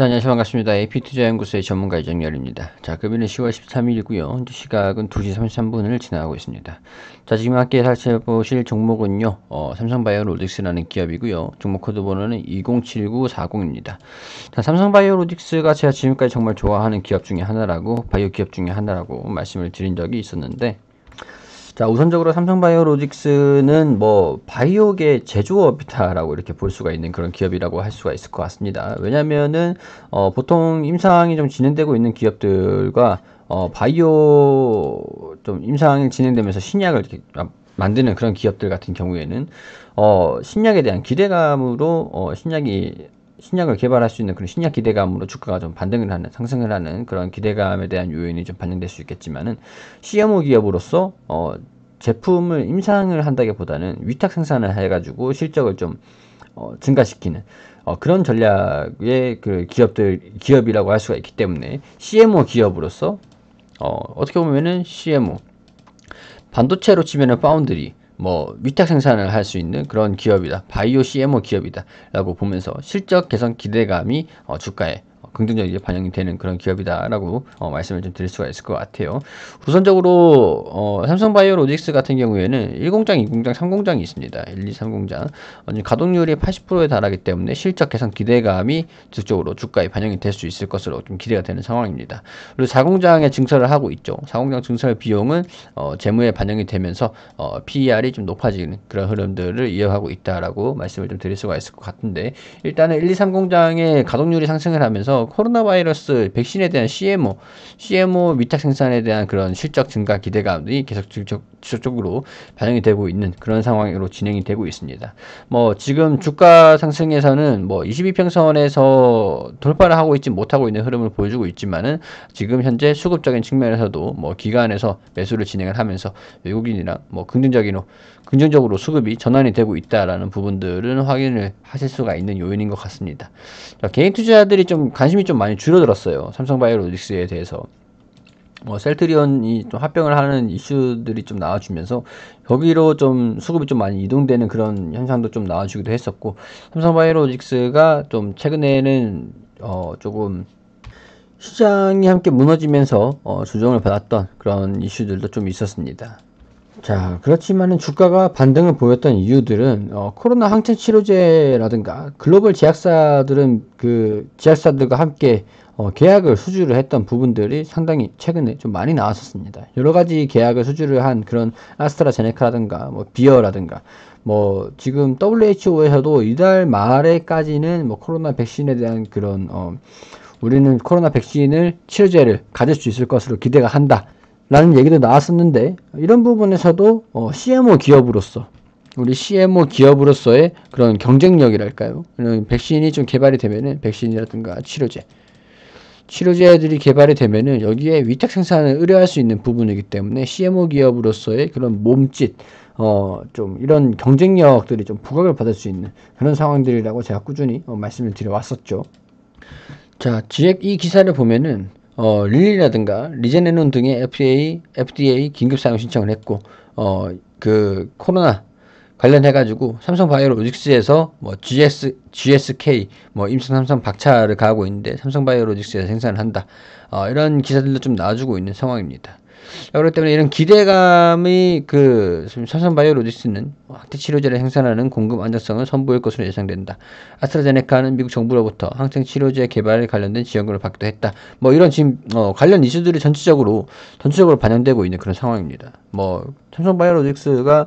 자, 안녕하세요. 반갑습니다. AP투자연구소의 전문가 이정열입니다. 자, 금일은 10월 13일이고요. 현재 시각은 2시 33분을 지나가고 있습니다. 자, 지금 함께 살펴보실 종목은요. 어, 삼성바이오 로직스라는 기업이고요. 종목 코드 번호는 207940입니다. 자, 삼성바이오 로직스가 제가 지금까지 정말 좋아하는 기업 중에 하나라고, 바이오 기업 중에 하나라고 말씀을 드린 적이 있었는데 자, 우선적으로 삼성바이오로직스는 뭐 바이오계 제조업이다라고 이렇게 볼 수가 있는 그런 기업이라고 할 수가 있을 것 같습니다. 왜냐면은 어, 보통 임상이 좀 진행되고 있는 기업들과 어, 바이오 좀 임상이 진행되면서 신약을 이렇게 아, 만드는 그런 기업들 같은 경우에는 어, 신약에 대한 기대감으로 어, 신약이 신약을 개발할 수 있는 그런 신약 기대감으로 주가가 좀 반등을 하는 상승을 하는 그런 기대감에 대한 요인이 좀 반영될 수 있겠지만은 CMO 기업으로서 어 제품을 임상을 한다기보다는 위탁 생산을 해가지고 실적을 좀 어, 증가시키는 어, 그런 전략의 그 기업들 기업이라고 할 수가 있기 때문에 CMO 기업으로서 어, 어떻게 보면은 CMO 반도체로 치면은 파운드리 뭐 위탁 생산을 할 수 있는 그런 기업이다. 바이오 CMO 기업이다라고 보면서 실적 개선 기대감이 어, 주가에 긍정적이게 반영이 되는 그런 기업이다라고 어, 말씀을 좀 드릴 수가 있을 것 같아요. 우선적으로 어, 삼성바이오로직스 같은 경우에는 1공장, 2공장, 3공장이 있습니다. 1, 2, 3공장 가동률이 80%에 달하기 때문에 실적 개선 기대감이 즉적으로 주가에 반영이 될 수 있을 것으로 좀 기대가 되는 상황입니다. 그리고 4공장에 증설을 하고 있죠. 4공장 증설 비용은 어, 재무에 반영이 되면서 어, PER이 좀 높아지는 그런 흐름들을 이어가고 있다라고 말씀을 좀 드릴 수가 있을 것 같은데 일단은 1, 2, 3공장의 가동률이 상승을 하면서 코로나 바이러스 백신에 대한 CMO, CMO 위탁 생산에 대한 그런 실적 증가 기대감이 계속 지속적으로 반영이 되고 있는 그런 상황으로 진행이 되고 있습니다. 뭐 지금 주가 상승에서는 뭐 22평선에서 돌파를 하고 있지 못하고 있는 흐름을 보여주고 있지만은 지금 현재 수급적인 측면에서도 뭐 기관에서 매수를 진행을 하면서 외국인이랑 뭐 긍정적인 긍정적으로 수급이 전환이 되고 있다라는 부분들은 확인을 하실 수가 있는 요인인 것 같습니다. 자, 개인 투자들이 좀 관심 관심이 좀 많이 줄어들었어요. 삼성바이오로직스에 대해서. 뭐 셀트리온이 좀 합병을 하는 이슈들이 좀 나와주면서 거기로 좀 수급이 좀 많이 이동되는 그런 현상도 좀 나와주기도 했었고 삼성바이오로직스가 좀 최근에는 어 조금 시장이 함께 무너지면서 어 조정을 받았던 그런 이슈들도 좀 있었습니다. 자, 그렇지만 주가가 반등을 보였던 이유들은 어, 코로나 항체 치료제라든가 글로벌 제약사들은 그 제약사들과 함께 어, 계약을 수주를 했던 부분들이 상당히 최근에 좀 많이 나왔었습니다. 여러 가지 계약을 수주를 한 그런 아스트라제네카라든가 뭐 비어라든가 뭐 지금 WHO에서도 이달 말에까지는 뭐 코로나 백신에 대한 그런 어, 우리는 코로나 백신을 치료제를 가질 수 있을 것으로 기대가 한다. 라는 얘기도 나왔었는데 이런 부분에서도 어, CMO 기업으로서 우리 CMO 기업으로서의 그런 경쟁력이랄까요? 백신이 좀 개발이 되면은 백신이라든가 치료제 치료제들이 개발이 되면은 여기에 위탁 생산을 의뢰할 수 있는 부분이기 때문에 CMO 기업으로서의 그런 몸짓 어 좀 이런 경쟁력들이 좀 부각을 받을 수 있는 그런 상황들이라고 제가 꾸준히 어, 말씀을 드려 왔었죠. 자, 지 x 이 기사를 보면은 어, 릴리라든가 리제네논 등의 FDA, FDA 긴급 사용 신청을 했고 어, 그 코로나 관련해가지고 삼성바이오로직스에서 뭐 GS, GSK, 뭐 임성삼성 박차를 가하고 있는데 삼성바이오로직스에서 생산을 한다. 어, 이런 기사들도 좀 나와주고 있는 상황입니다. 그렇기 때문에 이런 기대감이 그 삼성바이오로직스는 확대 치료제를 생산하는 공급 안정성을 선보일 것으로 예상된다. 아스트라제네카는 미국 정부로부터 항생 치료제 개발에 관련된 지원금을 받기도 했다. 뭐 이런 지금 어, 관련 이슈들이 전체적으로 전체적으로 반영되고 있는 그런 상황입니다. 뭐 삼성바이오로직스가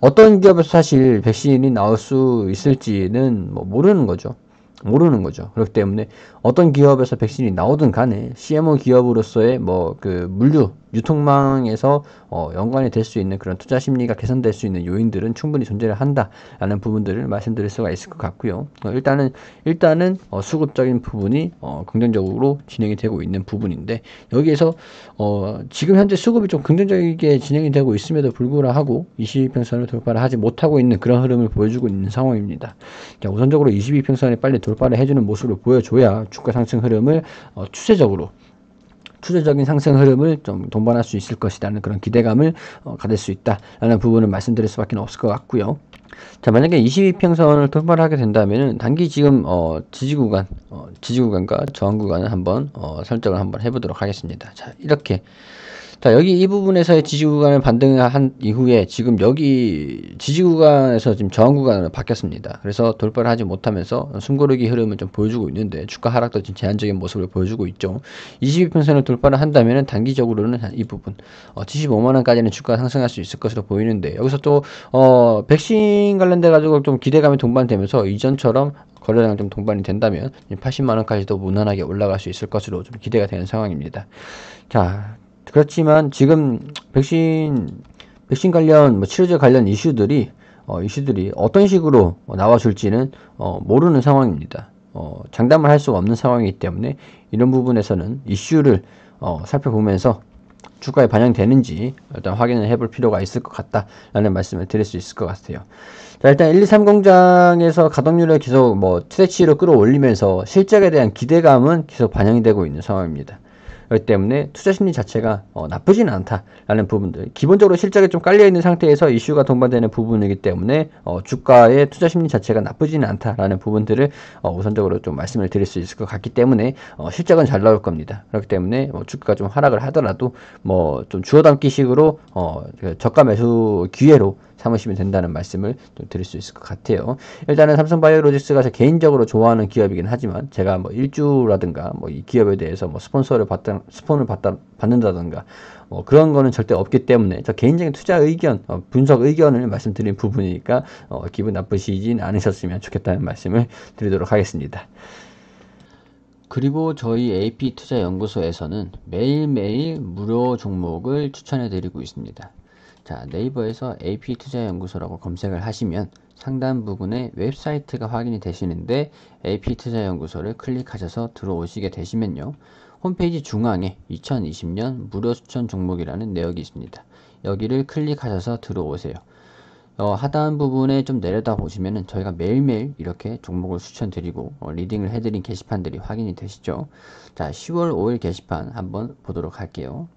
어떤 기업에서 사실 백신이 나올 수 있을지는 뭐 모르는 거죠. 모르는 거죠. 그렇기 때문에 어떤 기업에서 백신이 나오든 간에 CMO 기업으로서의 뭐 그 물류 유통망에서 어, 연관이 될 수 있는 그런 투자 심리가 개선될 수 있는 요인들은 충분히 존재를 한다라는 부분들을 말씀드릴 수가 있을 것 같고요. 어, 일단은 일단은 어, 수급적인 부분이 어, 긍정적으로 진행이 되고 있는 부분인데 여기에서 어, 지금 현재 수급이 좀 긍정적이게 진행이 되고 있음에도 불구하고 22평선을 돌파를 하지 못하고 있는 그런 흐름을 보여주고 있는 상황입니다. 자, 우선적으로 22평선에 빨리 돌파를 해주는 모습을 보여줘야 주가 상승 흐름을 어, 추세적으로 추세적인 상승 흐름을 좀 동반할 수 있을 것이라는 그런 기대감을 어, 가질 수 있다라는 부분을 말씀드릴 수밖에 없을 것 같고요. 자 만약에 22평선을 통파하게 된다면은 단기 지금 어, 지지 구간, 어, 지지 구간과 저항 구간을 한번 어, 설정을 한번 해보도록 하겠습니다. 자 이렇게 자, 여기 이 부분에서의 지지 구간을 반등한 이후에 지금 여기 지지 구간에서 지금 저항 구간으로 바뀌었습니다. 그래서 돌파를 하지 못하면서 숨고르기 흐름을 좀 보여주고 있는데 주가 하락도 지금 제한적인 모습을 보여주고 있죠. 22평선을 돌파를 한다면 단기적으로는 이 부분 어, 75만원까지는 주가 상승할 수 있을 것으로 보이는데 여기서 또 어, 백신 관련돼 가지고 좀 기대감이 동반되면서 이전처럼 거래량 좀 동반이 된다면 80만원까지도 무난하게 올라갈 수 있을 것으로 좀 기대가 되는 상황입니다. 자, 그렇지만 지금 백신 백신 관련 뭐 치료제 관련 이슈들이 어, 이슈들이 어떤 식으로 나와줄지는 어, 모르는 상황입니다. 어, 장담을 할 수가 없는 상황이기 때문에 이런 부분에서는 이슈를 어, 살펴보면서 주가에 반영되는지 일단 확인을 해볼 필요가 있을 것 같다라는 말씀을 드릴 수 있을 것 같아요. 자, 일단 1, 2, 3 공장에서 가동률을 계속 뭐 트레치로 끌어올리면서 실적에 대한 기대감은 계속 반영이 되고 있는 상황입니다. 그렇기 때문에 투자 심리 자체가 어, 나쁘진 않다라는 부분들 기본적으로 실적에 좀 깔려 있는 상태에서 이슈가 동반되는 부분이기 때문에 어, 주가의 투자 심리 자체가 나쁘진 않다라는 부분들을 어, 우선적으로 좀 말씀을 드릴 수 있을 것 같기 때문에 어, 실적은 잘 나올 겁니다. 그렇기 때문에 뭐 주가가 좀 하락을 하더라도 뭐 좀주어담기식으로 어, 그 저가 매수 기회로 삼으시면 된다는 말씀을 좀 드릴 수 있을 것 같아요. 일단은 삼성바이오로직스가 제 개인적으로 좋아하는 기업이긴 하지만 제가 뭐 일주라든가 뭐 이 기업에 대해서 뭐 스폰서를 받다 스폰을 받다 받는다든가 뭐 그런 거는 절대 없기 때문에 저 개인적인 투자 의견 어, 분석 의견을 말씀드린 부분이니까 어, 기분 나쁘시진 않으셨으면 좋겠다는 말씀을 드리도록 하겠습니다. 그리고 저희 AP투자연구소에서는 매일매일 무료 종목을 추천해 드리고 있습니다. 자, 네이버에서 AP투자연구소라고 검색을 하시면 상단 부분에 웹사이트가 확인이 되시는데 AP투자연구소를 클릭하셔서 들어오시게 되시면요. 홈페이지 중앙에 2020년 무료 추천 종목이라는 내역이 있습니다. 여기를 클릭하셔서 들어오세요. 어, 하단 부분에 좀 내려다 보시면은 저희가 매일매일 이렇게 종목을 추천드리고 어, 리딩을 해드린 게시판들이 확인이 되시죠. 자, 10월 5일 게시판 한번 보도록 할게요.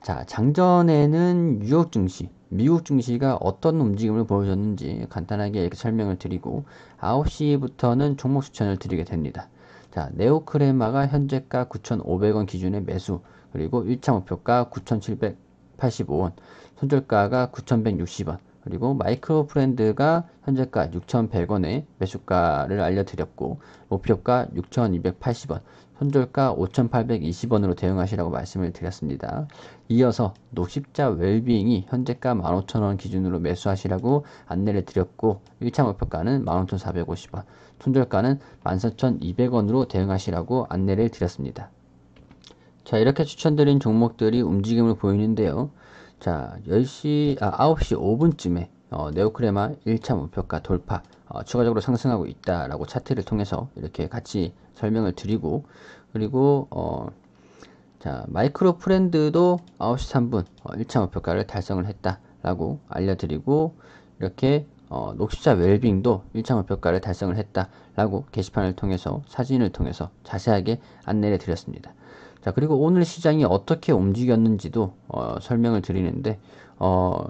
자, 장전에는 뉴욕 증시, 미국 증시가 어떤 움직임을 보여줬는지 간단하게 이렇게 설명을 드리고 9시부터는 종목 추천을 드리게 됩니다. 자, 네오크레마가 현재가 9,500원 기준의 매수, 그리고 1차 목표가 9,785원, 손절가가 9,160원, 그리고 마이크로 프렌드가 현재가 6,100원에 매수가를 알려드렸고 목표가 6,280원, 손절가 5,820원으로 대응하시라고 말씀을 드렸습니다. 이어서 녹십자 웰빙이 현재가 15,000원 기준으로 매수하시라고 안내를 드렸고 1차 목표가는 15,450원, 손절가는 14,200원으로 대응하시라고 안내를 드렸습니다. 자 이렇게 추천드린 종목들이 움직임을 보이는데요. 자, 10시, 아, 9시 5분쯤에 어, 네오크레마 1차 목표가 돌파, 어, 추가적으로 상승하고 있다라고 차트를 통해서 이렇게 같이 설명을 드리고, 그리고, 어, 자, 마이크로 프렌드도 9시 3분, 어, 1차 목표가를 달성을 했다라고 알려드리고, 이렇게, 어, 녹십자 웰빙도 1차 목표가를 달성을 했다라고 게시판을 통해서, 사진을 통해서 자세하게 안내를 드렸습니다. 자, 그리고 오늘 시장이 어떻게 움직였는지도 어, 설명을 드리는데, 어,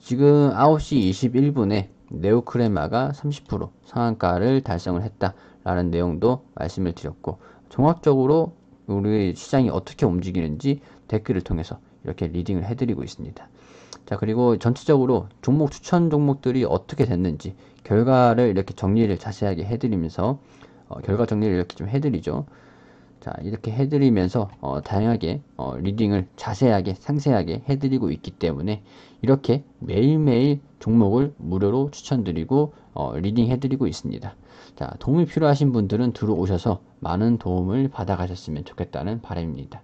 지금 9시 21분에 네오크레마가 30% 상한가를 달성을 했다라는 내용도 말씀을 드렸고, 종합적으로 우리 시장이 어떻게 움직이는지 댓글을 통해서 이렇게 리딩을 해드리고 있습니다. 자, 그리고 전체적으로 종목 추천 종목들이 어떻게 됐는지 결과를 이렇게 정리를 자세하게 해드리면서 어, 결과 정리를 이렇게 좀 해드리죠. 자 이렇게 해드리면서 어, 다양하게 어, 리딩을 자세하게 상세하게 해드리고 있기 때문에 이렇게 매일매일 종목을 무료로 추천드리고 어, 리딩 해드리고 있습니다. 자 도움이 필요하신 분들은 들어오셔서 많은 도움을 받아가셨으면 좋겠다는 바람입니다.